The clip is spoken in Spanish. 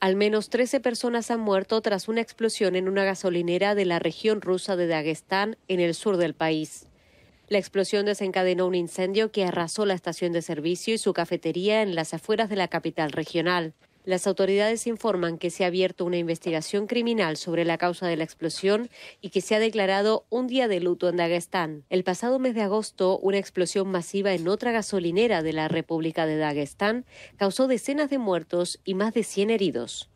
Al menos 13 personas han muerto tras una explosión en una gasolinera de la región rusa de Dagestán, en el sur del país. La explosión desencadenó un incendio que arrasó la estación de servicio y su cafetería en las afueras de la capital regional. Las autoridades informan que se ha abierto una investigación criminal sobre la causa de la explosión y que se ha declarado un día de luto en Dagestán. El pasado mes de agosto, una explosión masiva en otra gasolinera de la República de Dagestán causó decenas de muertos y más de 100 heridos.